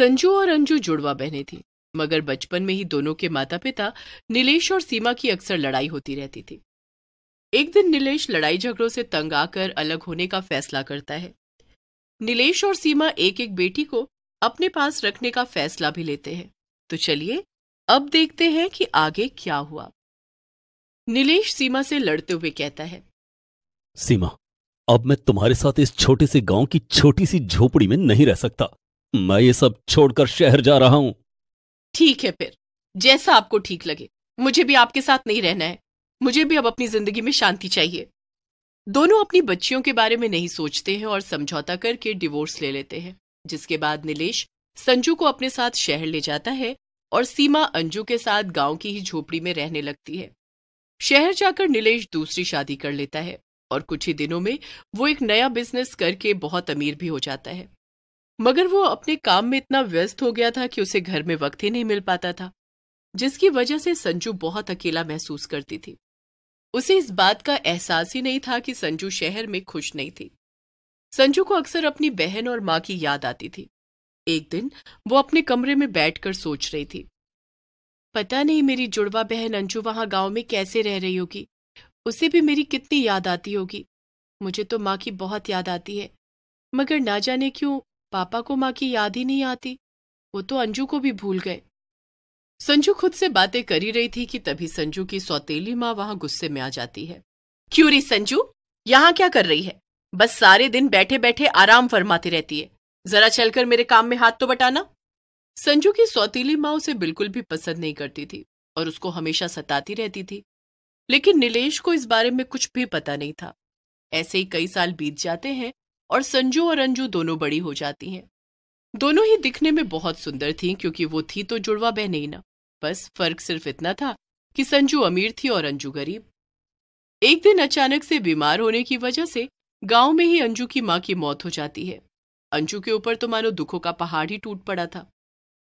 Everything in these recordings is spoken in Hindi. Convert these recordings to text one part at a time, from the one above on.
संजू और अंजू जुड़वा बहनें थी मगर बचपन में ही दोनों के माता पिता नीलेश और सीमा की अक्सर लड़ाई होती रहती थी एक दिन नीलेश लड़ाई झगड़ों से तंग आकर अलग होने का फैसला करता है नीलेश और सीमा एक एक बेटी को अपने पास रखने का फैसला भी लेते हैं तो चलिए अब देखते हैं कि आगे क्या हुआ नीलेश सीमा से लड़ते हुए कहता है सीमा अब मैं तुम्हारे साथ इस छोटे से गांव की छोटी सी झोपड़ी में नहीं रह सकता मैं ये सब छोड़कर शहर जा रहा हूँ ठीक है फिर जैसा आपको ठीक लगे मुझे भी आपके साथ नहीं रहना है मुझे भी अब अपनी जिंदगी में शांति चाहिए दोनों अपनी बच्चियों के बारे में नहीं सोचते हैं और समझौता करके डिवोर्स ले लेते हैं जिसके बाद निलेश संजू को अपने साथ शहर ले जाता है और सीमा अंजू के साथ गांव की ही झोपड़ी में रहने लगती है शहर जाकर निलेश दूसरी शादी कर लेता है और कुछ ही दिनों में वो एक नया बिजनेस करके बहुत अमीर भी हो जाता है मगर वो अपने काम में इतना व्यस्त हो गया था कि उसे घर में वक्त ही नहीं मिल पाता था जिसकी वजह से संजू बहुत अकेला महसूस करती थी उसे इस बात का एहसास ही नहीं था कि संजू शहर में खुश नहीं थी संजू को अक्सर अपनी बहन और माँ की याद आती थी एक दिन वो अपने कमरे में बैठकर सोच रही थी पता नहीं मेरी जुड़वा बहन अंजू वहां गांव में कैसे रह रही होगी उसे भी मेरी कितनी याद आती होगी मुझे तो माँ की बहुत याद आती है मगर ना जाने क्यों पापा को माँ की याद ही नहीं आती वो तो अंजू को भी भूल गए संजू खुद से बातें कर ही रही थी कि तभी संजू की सौतेली माँ वहां गुस्से में आ जाती है क्यों रही संजू यहाँ क्या कर रही है बस सारे दिन बैठे बैठे आराम फरमाती रहती है जरा चलकर मेरे काम में हाथ तो बटाना संजू की सौतीली माँ उसे बिल्कुल भी पसंद नहीं करती थी और उसको हमेशा सताती रहती थी लेकिन नीलेश को इस बारे में कुछ भी पता नहीं था ऐसे ही कई साल बीत जाते हैं और संजू और अंजू दोनों बड़ी हो जाती हैं दोनों ही दिखने में बहुत सुंदर थीं क्योंकि वो थी तो जुड़वा बहन ही ना बस फर्क सिर्फ इतना था कि संजू अमीर थी और अंजू गरीब एक दिन अचानक से बीमार होने की वजह से गांव में ही अंजू की माँ की मौत हो जाती है अंजू के ऊपर तो मानो दुखों का पहाड़ ही टूट पड़ा था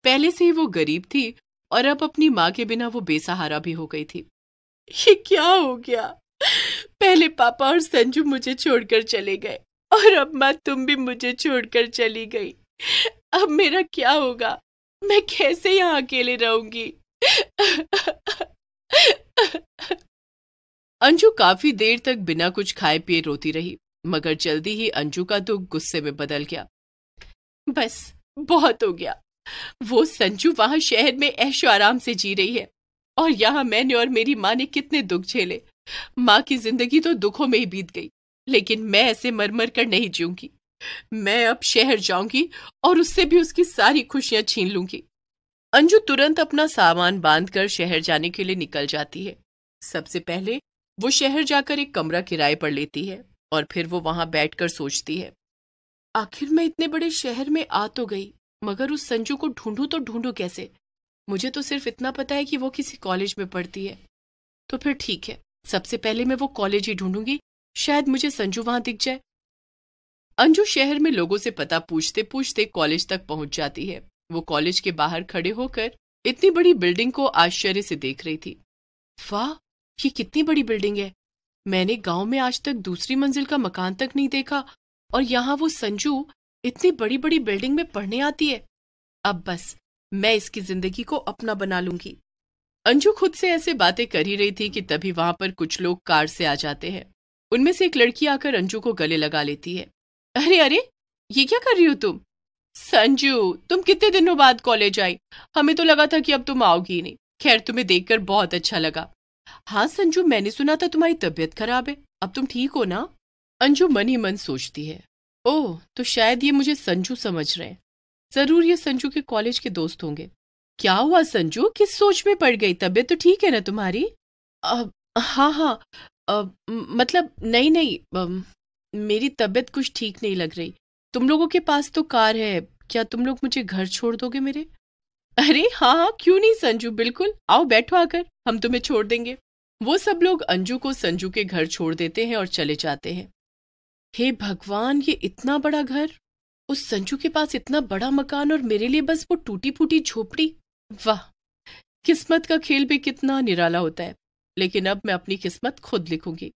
पहले से ही वो गरीब थी और अब अपनी माँ के बिना वो बेसहारा भी हो गई थी ये क्या हो गया पहले पापा और संजू मुझे छोड़कर चले गए और अम्मा तुम भी मुझे छोड़कर चली गई अब मेरा क्या होगा मैं कैसे यहाँ अकेले रहूंगी अंजू काफी देर तक बिना कुछ खाए पिए रोती रही मगर जल्दी ही अंजू का दुख तो गुस्से में बदल गया बस बहुत हो गया वो संजू वहां शहर में ऐशो आराम से जी रही है और यहाँ मैंने और मेरी माँ ने कितने दुख झेले माँ की जिंदगी तो दुखों में ही बीत गई लेकिन मैं ऐसे मरमर कर नहीं जीऊंगी मैं अब शहर जाऊंगी और उससे भी उसकी सारी खुशियां छीन लूंगी अंजू तुरंत अपना सामान बांधकर शहर जाने के लिए निकल जाती है सबसे पहले वो शहर जाकर एक कमरा किराए पर लेती है और फिर वो वहां बैठकर सोचती है आखिर मैं इतने बड़े शहर में आ तो गई मगर उस संजू को ढूंढू तो ढूंढू कैसे मुझे तो सिर्फ इतना पता है कि वो किसी कॉलेज में पढ़ती है तो फिर ठीक है सबसे पहले मैं वो कॉलेज ही ढूंढूंगी शायद मुझे संजू वहां दिख जाए अंजू शहर में लोगों से पता पूछते पूछते कॉलेज तक पहुंच जाती है वो कॉलेज के बाहर खड़े होकर इतनी बड़ी बिल्डिंग को आश्चर्य से देख रही थी वाह ये कितनी बड़ी बिल्डिंग है मैंने गांव में आज तक दूसरी मंजिल का मकान तक नहीं देखा और यहाँ वो संजू इतनी बड़ी बड़ी बिल्डिंग में पढ़ने आती है अब बस मैं इसकी जिंदगी को अपना बना लूंगी अंजू खुद से ऐसे बातें कर ही रही थी कि तभी वहां पर कुछ लोग कार से आ जाते हैं उनमें से एक लड़की आकर अंजू को गले लगा लेती है अरे अरे ये क्या कर रही हो तुम संजू तुम कितने दिनों बाद कॉलेज आई हमें तो लगा था कि अब तुम आओगी नहीं खैर तुम्हें देखकर बहुत अच्छा लगा हाँ संजू मैंने सुना था तुम्हारी तबीयत खराब है अब तुम ठीक हो ना अंजू मन ही मन सोचती है ओह तो शायद ये मुझे संजू समझ रहे हैं जरूर ये संजू के कॉलेज के दोस्त होंगे क्या हुआ संजू किस सोच में पड़ गई तबीयत तो ठीक है ना तुम्हारी अब हाँ हाँ आ, मतलब नहीं नहीं आ, मेरी तबीयत कुछ ठीक नहीं लग रही तुम लोगों के पास तो कार है क्या तुम लोग मुझे घर छोड़ दोगे मेरे अरे हाँ हाँ क्यों नहीं संजू बिल्कुल आओ बैठो आकर हम तुम्हें छोड़ देंगे वो सब लोग अंजू को संजू के घर छोड़ देते हैं और चले जाते हैं हे भगवान ये इतना बड़ा घर उस संजू के पास इतना बड़ा मकान और मेरे लिए बस वो टूटी फूटी झोपड़ी वाह किस्मत का खेल भी कितना निराला होता है लेकिन अब मैं अपनी किस्मत खुद लिखूंगी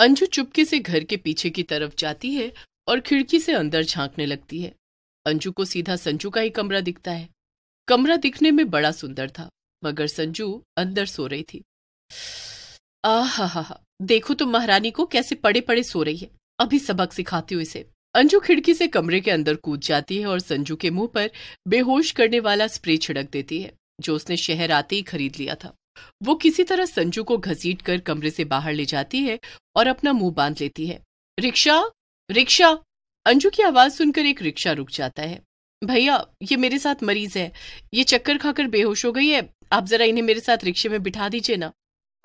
अंजू चुपके से घर के पीछे की तरफ जाती है और खिड़की से अंदर झांकने लगती है अंजू को सीधा संजू का ही कमरा दिखता है कमरा दिखने में बड़ा सुंदर था मगर संजू अंदर सो रही थी आह हा हा देखो तो महारानी को कैसे पड़े पड़े सो रही है अभी सबक सिखाती हूँ इसे अंजू खिड़की से कमरे के अंदर कूद जाती है और संजू के मुंह पर बेहोश करने वाला स्प्रे छिड़क देती है जो उसने शहर आते ही खरीद लिया था वो किसी तरह संजू को घसीट कर कमरे से बाहर ले जाती है और अपना मुंह बांध लेती है रिक्शा रिक्शा अंजू की आवाज सुनकर एक रिक्शा रुक जाता है भैया ये मेरे साथ मरीज है ये चक्कर खाकर बेहोश हो गई है आप जरा इन्हें मेरे साथ रिक्शे में बिठा दीजिए ना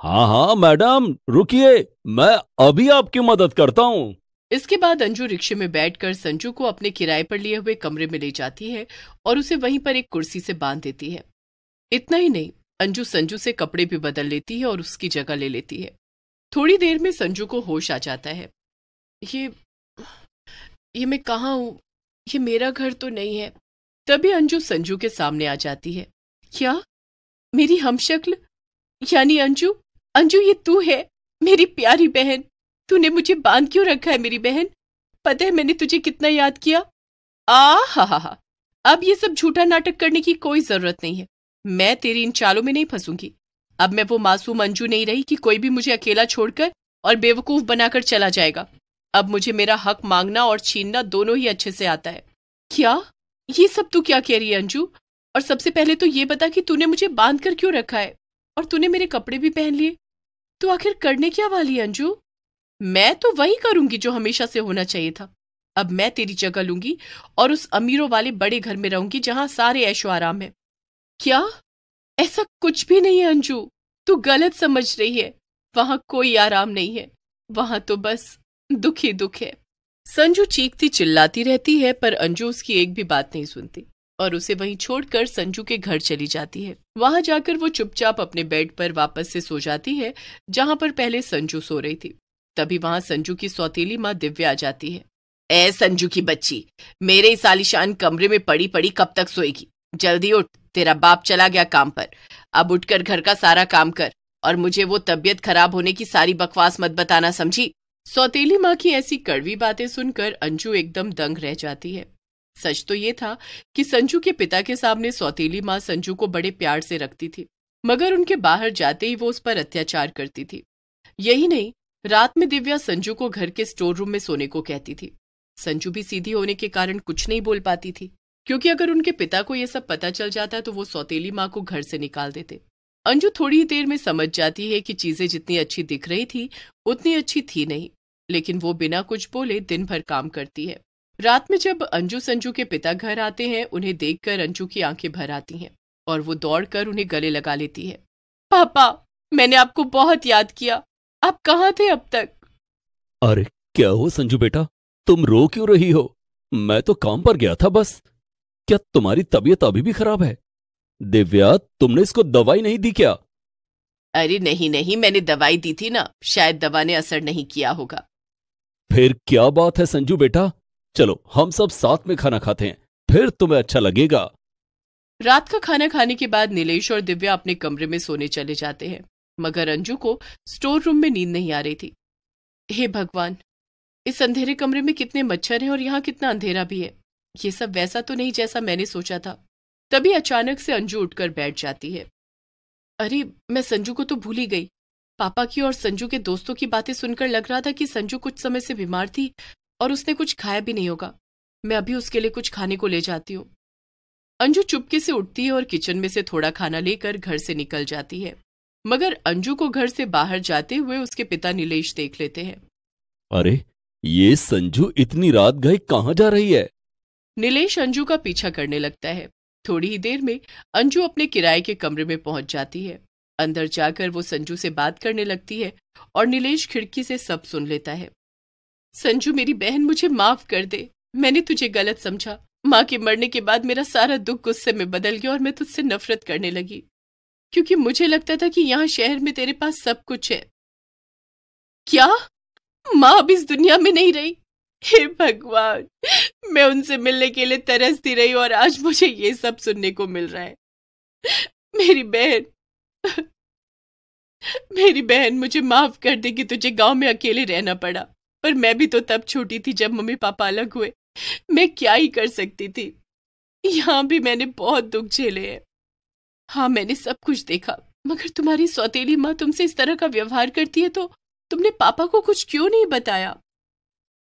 हाँ हाँ मैडम रुकिए मैं अभी आपकी मदद करता हूँ इसके बाद अंजू रिक्शे में बैठकर संजू को अपने किराए पर लिए हुए कमरे में ले जाती है और उसे वहीं पर एक कुर्सी से बांध देती है इतना ही नहीं अंजू संजू से कपड़े भी बदल लेती है और उसकी जगह ले लेती है थोड़ी देर में संजू को होश आ जाता है ये ये मैं कहाँ हूँ ये मेरा घर तो नहीं है तभी अंजू संजू के सामने आ जाती है क्या मेरी हमशक्ल यानी अंजू अंजू ये तू है मेरी प्यारी बहन तूने मुझे बांध क्यों रखा है मेरी बहन पता है मैंने तुझे कितना याद किया आ हा हा हा अब ये सब झूठा नाटक करने की कोई जरूरत नहीं है मैं तेरी इन चालों में नहीं फंसूंगी अब मैं वो मासूम अंजू नहीं रही कि कोई भी मुझे अकेला छोड़कर और बेवकूफ बनाकर चला जाएगा अब मुझे मेरा हक मांगना और छीनना दोनों ही अच्छे से आता है क्या ये सब तू क्या कह रही है अंजू और सबसे पहले तो ये बता कि तूने मुझे बांध कर क्यों रखा है और तूने मेरे कपड़े भी पहन लिए तो आखिर करने क्या वाली है अंजू मैं तो वही करूंगी जो हमेशा से होना चाहिए था अब मैं तेरी जगह लूंगी और उस अमीरों वाले बड़े घर में रहूंगी जहां सारे ऐशो आराम है क्या ऐसा कुछ भी नहीं है अंजू तू गलत समझ रही है वहां कोई आराम नहीं है वहां तो बस दुखी दुख है संजू चीखती चिल्लाती रहती है पर अंजू उसकी एक भी बात नहीं सुनती और उसे वहीं छोड़कर संजू के घर चली जाती है वहां जाकर वो चुपचाप अपने बेड पर वापस से सो जाती है जहां पर पहले संजू सो रही थी तभी वहां संजू की सौतीली माँ दिव्या आ जाती है ए संजू की बच्ची मेरे इस आलिशान कमरे में पड़ी पड़ी कब तक सोएगी जल्दी उठ तेरा बाप चला गया काम पर अब उठकर घर का सारा काम कर और मुझे वो तबियत खराब होने की सारी बकवास मत बताना समझी सौतेली माँ की ऐसी कड़वी बातें सुनकर अंजू एकदम दंग रह जाती है सच तो ये था कि संजू के पिता के सामने सौतेली माँ संजू को बड़े प्यार से रखती थी मगर उनके बाहर जाते ही वो उस पर अत्याचार करती थी यही नहीं रात में दिव्या संजू को घर के स्टोर रूम में सोने को कहती थी संजू भी सीधी होने के कारण कुछ नहीं बोल पाती थी क्योंकि अगर उनके पिता को यह सब पता चल जाता तो वो सौतेली माँ को घर से निकाल देते अंजू थोड़ी ही देर में समझ जाती है कि चीजें जितनी अच्छी दिख रही थी उतनी अच्छी थी नहीं लेकिन वो बिना कुछ बोले दिन भर काम करती है रात में जब अंजू संजू के पिता घर आते हैं उन्हें देखकर अंजू की आंखें भर आती हैं और वो दौड़कर उन्हें गले लगा लेती है पापा मैंने आपको बहुत याद किया आप कहाँ थे अब तक अरे क्या हो संजू बेटा तुम रो क्यों रही हो मैं तो काम पर गया था बस क्या तुम्हारी तबीयत अभी भी खराब है दिव्या तुमने इसको दवाई नहीं दी क्या अरे नहीं नहीं मैंने दवाई दी थी ना शायद दवा ने असर नहीं किया होगा फिर क्या बात है संजू बेटा चलो हम सब साथ में खाना खाते हैं फिर तुम्हें अच्छा लगेगा रात का खाना खाने के बाद नीलेश और दिव्या अपने कमरे में सोने चले जाते हैं मगर अंजू को स्टोर रूम में नींद नहीं आ रही थी हे भगवान इस अंधेरे कमरे में कितने मच्छर हैं और यहाँ कितना अंधेरा भी है ये सब वैसा तो नहीं जैसा मैंने सोचा था तभी अचानक से अंजू उठकर बैठ जाती है अरे मैं संजू को तो भूल ही गई पापा की और संजू के दोस्तों की बातें सुनकर लग रहा था कि संजू कुछ समय से बीमार थी और उसने कुछ खाया भी नहीं होगा मैं अभी उसके लिए कुछ खाने को ले जाती हूँ अंजू चुपके से उठती है और किचन में से थोड़ा खाना लेकर घर से निकल जाती है मगर अंजू को घर से बाहर जाते हुए उसके पिता नीलेश देख लेते हैं अरे ये संजू इतनी रात गए कहाँ जा रही है नीलेश अंजू का पीछा करने लगता है थोड़ी ही देर में अंजू अपने किराए के कमरे में पहुंच जाती है अंदर जाकर वो संजू से बात करने लगती है और नीलेश खिड़की से सब सुन लेता है संजू मेरी बहन मुझे माफ कर दे मैंने तुझे गलत समझा माँ के मरने के बाद मेरा सारा दुख गुस्से में बदल गया और मैं तुझसे नफरत करने लगी क्योंकि मुझे लगता था कि यहाँ शहर में तेरे पास सब कुछ है क्या माँ अब इस दुनिया में नहीं रही हे भगवान मैं उनसे मिलने के लिए तरसती रही और आज मुझे ये सब सुनने को मिल रहा है मेरी बहन मेरी बहन मुझे माफ कर दे कि तुझे गांव में अकेले रहना पड़ा पर मैं भी तो तब छोटी थी जब मम्मी पापा अलग हुए मैं क्या ही कर सकती थी यहां भी मैंने बहुत दुख झेले हैं हाँ मैंने सब कुछ देखा मगर तुम्हारी सौतेली माँ तुमसे इस तरह का व्यवहार करती है तो तुमने पापा को कुछ क्यों नहीं बताया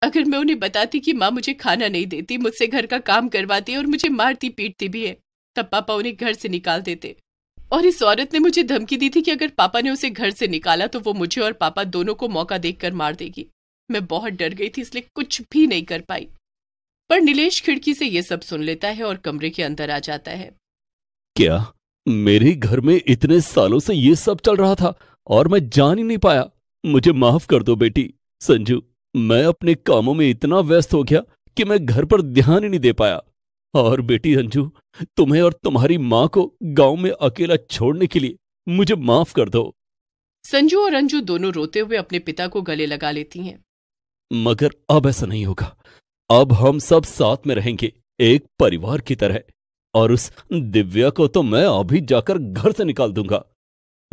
अगर मैं उन्हें बताती कि माँ मुझे खाना नहीं देती मुझसे घर का काम करवाती और मुझे मारती पीटती भी है तब पापा उन्हें घर से निकाल देते और इस औरत ने मुझे धमकी दी थी कि अगर पापा ने उसे घर से निकाला तो वो मुझे और पापा दोनों को मौका देखकर मार देगी मैं बहुत डर गई थी इसलिए कुछ भी नहीं कर पाई पर नीलेश खिड़की से यह सब सुन लेता है और कमरे के अंदर आ जाता है क्या मेरे घर में इतने सालों से ये सब चल रहा था और मैं जान ही नहीं पाया मुझे माफ कर दो बेटी संजू मैं अपने कामों में इतना व्यस्त हो गया कि मैं घर पर ध्यान ही नहीं दे पाया और बेटी अंजू तुम्हें और तुम्हारी माँ को गांव में अकेला छोड़ने के लिए मुझे माफ कर दो संजू और अंजू दोनों रोते हुए अपने पिता को गले लगा लेती हैं मगर अब ऐसा नहीं होगा अब हम सब साथ में रहेंगे एक परिवार की तरह और उस दिव्या को तो मैं अभी जाकर घर से निकाल दूंगा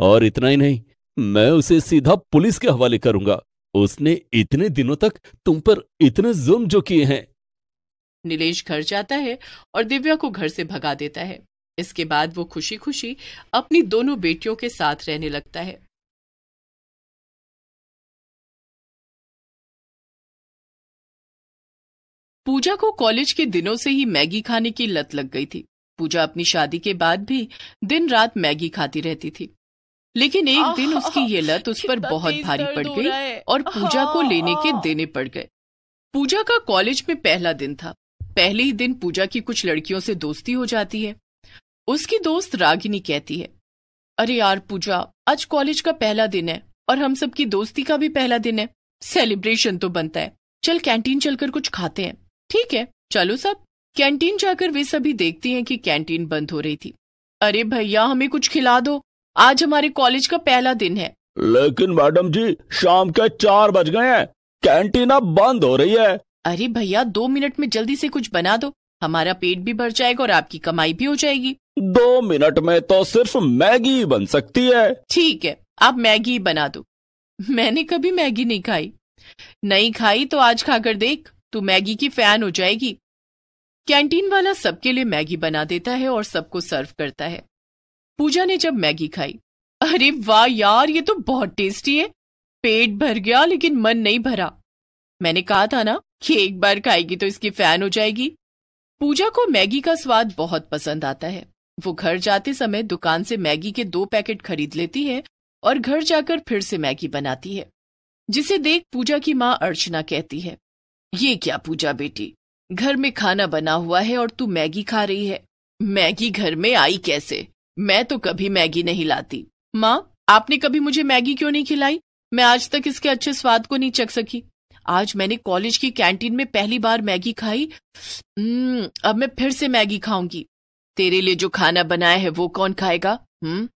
और इतना ही नहीं मैं उसे सीधा पुलिस के हवाले करूंगा उसने इतने दिनों तक तुम पर इतने जुर्म जो किए हैं नीलेश घर जाता है और दिव्या को घर से भगा देता है इसके बाद वो खुशी खुशी अपनी दोनों बेटियों के साथ रहने लगता है पूजा को कॉलेज के दिनों से ही मैगी खाने की लत लग गई थी पूजा अपनी शादी के बाद भी दिन रात मैगी खाती रहती थी लेकिन एक दिन उसकी ये लत उस पर बहुत भारी पड़ गई और पूजा को हाँ। लेने के देने पड़ गए पूजा का कॉलेज में पहला दिन था पहले ही दिन पूजा की कुछ लड़कियों से दोस्ती हो जाती है उसकी दोस्त रागिनी कहती है अरे यार पूजा आज कॉलेज का पहला दिन है और हम सबकी दोस्ती का भी पहला दिन है सेलिब्रेशन तो बनता है चल कैंटीन चलकर कुछ खाते हैं ठीक है चलो सब कैंटीन जाकर वे सभी देखती हैं कि कैंटीन बंद हो रही थी अरे भैया हमें कुछ खिला दो आज हमारे कॉलेज का पहला दिन है लेकिन मैडम जी शाम के चार बज गए हैं कैंटीन अब बंद हो रही है अरे भैया दो मिनट में जल्दी से कुछ बना दो हमारा पेट भी भर जाएगा और आपकी कमाई भी हो जाएगी दो मिनट में तो सिर्फ मैगी बन सकती है ठीक है आप मैगी बना दो मैंने कभी मैगी नहीं खाई नहीं खाई तो आज खाकर देख तू तो मैगी की फैन हो जाएगी कैंटीन वाला सबके लिए मैगी बना देता है और सबको सर्व करता है पूजा ने जब मैगी खाई अरे वाह यार ये तो बहुत टेस्टी है पेट भर गया लेकिन मन नहीं भरा मैंने कहा था ना कि एक बार खाएगी तो इसकी फैन हो जाएगी पूजा को मैगी का स्वाद बहुत पसंद आता है वो घर जाते समय दुकान से मैगी के दो पैकेट खरीद लेती है और घर जाकर फिर से मैगी बनाती है जिसे देख पूजा की माँ अर्चना कहती है ये क्या पूजा बेटी घर में खाना बना हुआ है और तू मैगी खा रही है मैगी घर में आई कैसे मैं तो कभी मैगी नहीं लाती माँ आपने कभी मुझे मैगी क्यों नहीं खिलाई मैं आज तक इसके अच्छे स्वाद को नहीं चख सकी आज मैंने कॉलेज की कैंटीन में पहली बार मैगी खाई हम्म, अब मैं फिर से मैगी खाऊंगी तेरे लिए जो खाना बनाया है वो कौन खाएगा हम्म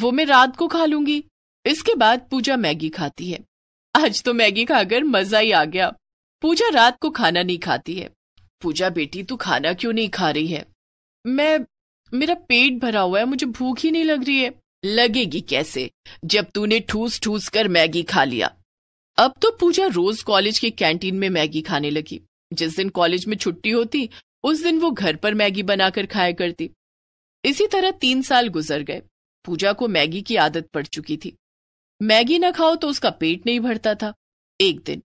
वो मैं रात को खा लूंगी इसके बाद पूजा मैगी खाती है आज तो मैगी खाकर मजा ही आ गया पूजा रात को खाना नहीं खाती है पूजा बेटी तू खाना क्यों नहीं खा रही है मैं मेरा पेट भरा हुआ है मुझे भूख ही नहीं लग रही है लगेगी कैसे जब तूने ठूस ठूस कर मैगी खा लिया अब तो पूजा रोज कॉलेज के कैंटीन में मैगी खाने लगी जिस दिन कॉलेज में छुट्टी होती उस दिन वो घर पर मैगी बनाकर खाया करती इसी तरह तीन साल गुजर गए पूजा को मैगी की आदत पड़ चुकी थी मैगी ना खाओ तो उसका पेट नहीं भरता था एक दिन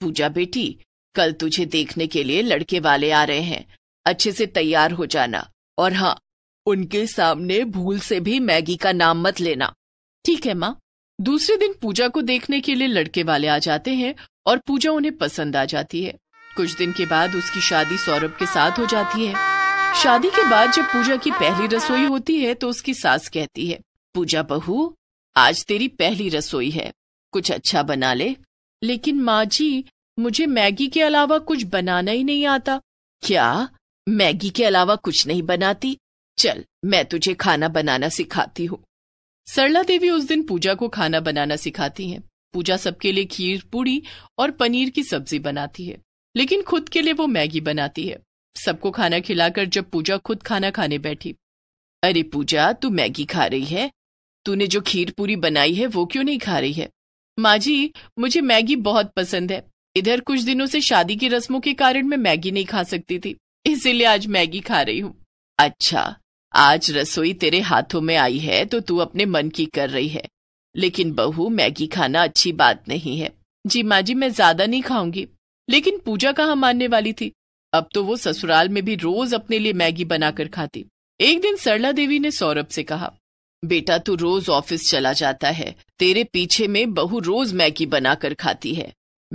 पूजा बेटी कल तुझे देखने के लिए लड़के वाले आ रहे हैं अच्छे से तैयार हो जाना और हाँ उनके सामने भूल से भी मैगी का नाम मत लेना ठीक है माँ दूसरे दिन पूजा को देखने के लिए लड़के वाले आ जाते हैं और पूजा उन्हें पसंद आ जाती है कुछ दिन के बाद उसकी शादी सौरभ के साथ हो जाती है शादी के बाद जब पूजा की पहली रसोई होती है तो उसकी सास कहती है पूजा बहू आज तेरी पहली रसोई है कुछ अच्छा बना ले लेकिन माँ जी मुझे मैगी के अलावा कुछ बनाना ही नहीं आता क्या मैगी के अलावा कुछ नहीं बनाती चल मैं तुझे खाना बनाना सिखाती हूँ सरला देवी उस दिन पूजा को खाना बनाना सिखाती हैं। पूजा सबके लिए खीर पूड़ी और पनीर की सब्जी बनाती है लेकिन खुद के लिए वो मैगी बनाती है सबको खाना खिलाकर जब पूजा खुद खाना खाने बैठी अरे पूजा तू मैगी खा रही है तूने जो खीर पूरी बनाई है वो क्यों नहीं खा रही है माँ जी मुझे मैगी बहुत पसंद है इधर कुछ दिनों से शादी की रस्मों के कारण मैं मैगी नहीं खा सकती थी इसीलिए आज मैगी खा रही हूँ अच्छा आज रसोई तेरे हाथों में आई है तो तू अपने मन की कर रही है लेकिन बहू मैगी खाना अच्छी बात नहीं है जी माँ जी मैं ज्यादा नहीं खाऊंगी लेकिन पूजा कहाँ मानने वाली थी अब तो वो ससुराल में भी रोज अपने लिए मैगी बनाकर खाती एक दिन सरला देवी ने सौरभ से कहा बेटा तू रोज ऑफिस चला जाता है तेरे पीछे में बहू रोज मैगी बनाकर खाती है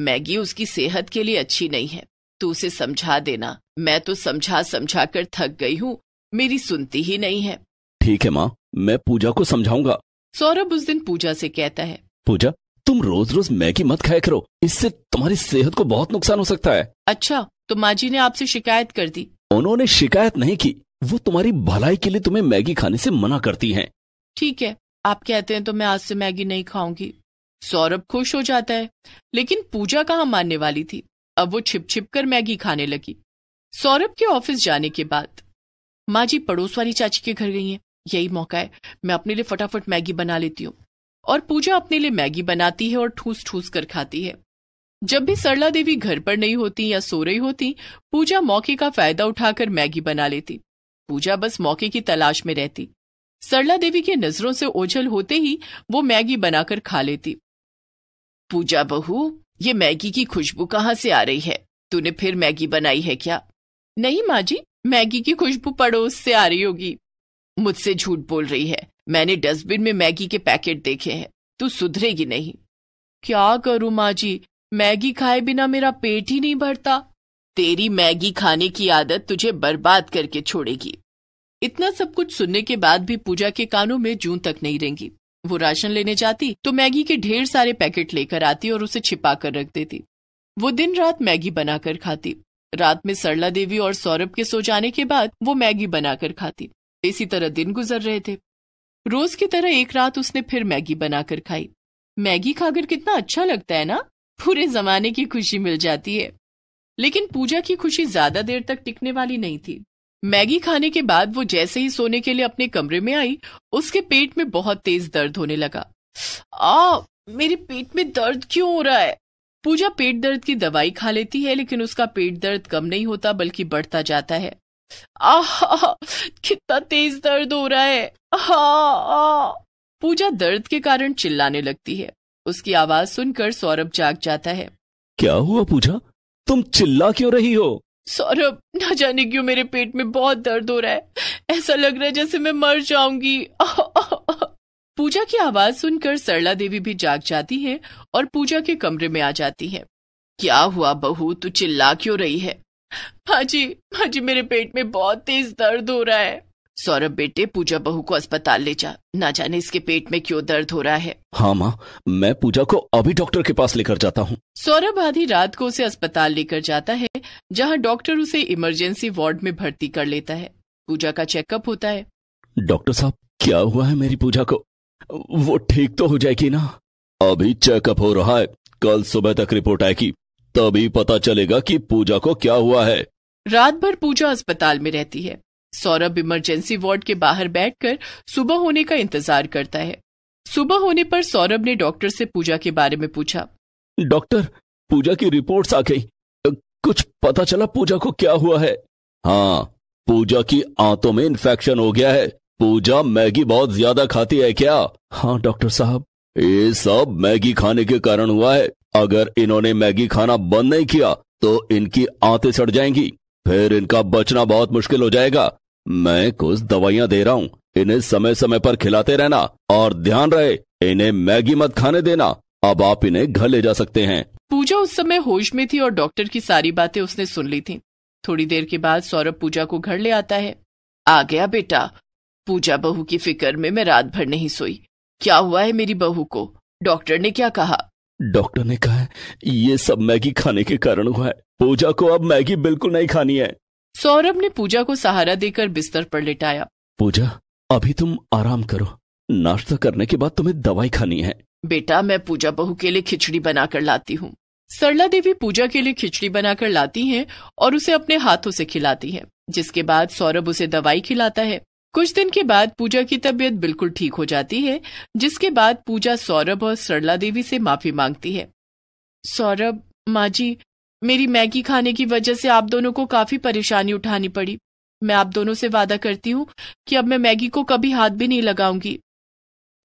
मैगी उसकी सेहत के लिए अच्छी नहीं है तू उसे समझा देना मैं तो समझा समझा कर थक गई हूँ मेरी सुनती ही नहीं है ठीक है माँ मैं पूजा को समझाऊंगा सौरभ उस दिन पूजा से कहता है पूजा तुम रोज रोज मैगी मत खाया करो इससे तुम्हारी सेहत को बहुत नुकसान हो सकता है अच्छा तो माँ जी ने आपसे शिकायत कर दी उन्होंने शिकायत नहीं की वो तुम्हारी भलाई के लिए तुम्हें मैगी खाने से मना करती हैं। ठीक है आप कहते हैं तो मैं आज से मैगी नहीं खाऊंगी सौरभ खुश हो जाता है लेकिन पूजा कहाँ मानने वाली थी अब वो छिप छिप कर मैगी खाने लगी सौरभ के ऑफिस जाने के बाद माँ जी पड़ोस वाली चाची के घर गई हैं यही मौका है मैं अपने लिए फटाफट मैगी बना लेती हूँ और पूजा अपने लिए मैगी बनाती है और ठूस ठूस कर खाती है जब भी सरला देवी घर पर नहीं होती या सो रही होती पूजा मौके का फायदा उठाकर मैगी बना लेती पूजा बस मौके की तलाश में रहती सरला देवी के नजरों से ओझल होते ही वो मैगी बनाकर खा लेती पूजा बहू ये मैगी की खुशबू कहाँ से आ रही है तूने फिर मैगी बनाई है क्या नहीं माँ जी मैगी की खुशबू पड़ोस से आ रही होगी मुझसे झूठ बोल रही है मैंने डस्टबिन में मैगी के पैकेट देखे हैं तू सुधरेगी नहीं क्या करूं माँ जी मैगी खाए बिना मेरा पेट ही नहीं भरता तेरी मैगी खाने की आदत तुझे बर्बाद करके छोड़ेगी इतना सब कुछ सुनने के बाद भी पूजा के कानों में जून तक नहीं रहेंगी वो राशन लेने जाती तो मैगी के ढेर सारे पैकेट लेकर आती और उसे छिपा कर रख देती वो दिन रात मैगी बनाकर खाती रात में सरला देवी और सौरभ के सो जाने के बाद वो मैगी बनाकर खाती इसी तरह दिन गुजर रहे थे रोज की तरह एक रात उसने फिर मैगी बनाकर खाई मैगी खाकर कितना अच्छा लगता है ना पूरे जमाने की खुशी मिल जाती है लेकिन पूजा की खुशी ज्यादा देर तक टिकने वाली नहीं थी मैगी खाने के बाद वो जैसे ही सोने के लिए अपने कमरे में आई उसके पेट में बहुत तेज दर्द होने लगा आ मेरे पेट में दर्द क्यों हो रहा है पूजा पेट दर्द की दवाई खा लेती है लेकिन उसका पेट दर्द कम नहीं होता बल्कि बढ़ता जाता है आह कितना तेज दर्द हो रहा है पूजा दर्द के कारण चिल्लाने लगती है उसकी आवाज सुनकर सौरभ जाग जाता है क्या हुआ पूजा तुम चिल्ला क्यों रही हो सौरभ न जाने क्यों मेरे पेट में बहुत दर्द हो रहा है ऐसा लग रहा है जैसे मैं मर जाऊंगी पूजा की आवाज सुनकर सरला देवी भी जाग जाती है और पूजा के कमरे में आ जाती है क्या हुआ बहू तू चिल्ला क्यों रही है भाजी भाजी मेरे पेट में बहुत तेज दर्द हो रहा है सौरभ बेटे पूजा बहू को अस्पताल ले जा ना जाने इसके पेट में क्यों दर्द हो रहा है हाँ माँ मैं पूजा को अभी डॉक्टर के पास लेकर जाता हूँ सौरभ आधी रात को उसे अस्पताल लेकर जाता है जहाँ डॉक्टर उसे इमरजेंसी वार्ड में भर्ती कर लेता है पूजा का चेकअप होता है डॉक्टर साहब क्या हुआ है मेरी पूजा को वो ठीक तो हो जाएगी ना अभी चेकअप हो रहा है कल सुबह तक रिपोर्ट आएगी तभी पता चलेगा कि पूजा को क्या हुआ है रात भर पूजा अस्पताल में रहती है सौरभ इमरजेंसी वार्ड के बाहर बैठकर सुबह होने का इंतजार करता है सुबह होने पर सौरभ ने डॉक्टर से पूजा के बारे में पूछा डॉक्टर पूजा की रिपोर्ट्स आ गई कुछ पता चला पूजा को क्या हुआ है हाँ पूजा की आंतों में इन्फेक्शन हो गया है पूजा मैगी बहुत ज्यादा खाती है क्या हाँ डॉक्टर साहब ये सब मैगी खाने के कारण हुआ है अगर इन्होंने मैगी खाना बंद नहीं किया तो इनकी आते सड़ जाएंगी फिर इनका बचना बहुत मुश्किल हो जाएगा मैं कुछ दवाइयाँ दे रहा हूँ इन्हें समय समय पर खिलाते रहना और ध्यान रहे इन्हें मैगी मत खाने देना अब आप इन्हें घर ले जा सकते हैं पूजा उस समय होश में थी और डॉक्टर की सारी बातें उसने सुन ली थी थोड़ी देर के बाद सौरभ पूजा को घर ले आता है आ गया बेटा पूजा बहू की फिक्र में मैं रात भर नहीं सोई क्या हुआ है मेरी बहू को डॉक्टर ने क्या कहा डॉक्टर ने कहा ये सब मैगी खाने के कारण हुआ है पूजा को अब मैगी बिल्कुल नहीं खानी है सौरभ ने पूजा को सहारा देकर बिस्तर पर लिटाया पूजा अभी तुम आराम करो नाश्ता करने के बाद तुम्हें दवाई खानी है बेटा मैं पूजा बहू के लिए खिचड़ी बनाकर लाती हूँ सरला देवी पूजा के लिए खिचड़ी बनाकर लाती हैं और उसे अपने हाथों से खिलाती हैं, जिसके बाद सौरभ उसे दवाई खिलाता है कुछ दिन के बाद पूजा की तबीयत बिल्कुल ठीक हो जाती है जिसके बाद पूजा सौरभ और सरला देवी से माफी मांगती है सौरभ माँ जी मेरी मैगी खाने की वजह से आप दोनों को काफी परेशानी उठानी पड़ी मैं आप दोनों से वादा करती हूँ कि अब मैं मैगी को कभी हाथ भी नहीं लगाऊंगी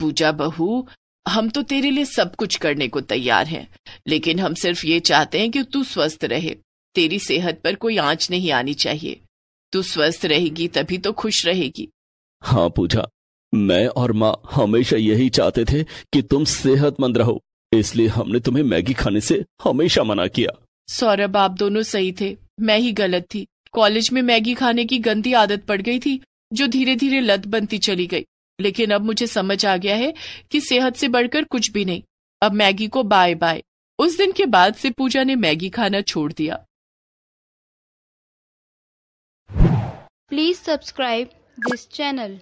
पूजा बहू हम तो तेरे लिए सब कुछ करने को तैयार हैं लेकिन हम सिर्फ ये चाहते हैं कि तू स्वस्थ रहे तेरी सेहत पर कोई आंच नहीं आनी चाहिए तू स्वस्थ रहेगी तभी तो खुश रहेगी हाँ पूजा मैं और माँ हमेशा यही चाहते थे कि तुम सेहतमंद रहो इसलिए हमने तुम्हें मैगी खाने से हमेशा मना किया सौरभ आप दोनों सही थे मैं ही गलत थी कॉलेज में मैगी खाने की गंदी आदत पड़ गई थी जो धीरे धीरे लत बनती चली गई लेकिन अब मुझे समझ आ गया है कि सेहत से बढ़कर कुछ भी नहीं अब मैगी को बाय बाय उस दिन के बाद से पूजा ने मैगी खाना छोड़ दिया प्लीज सब्सक्राइब this channel.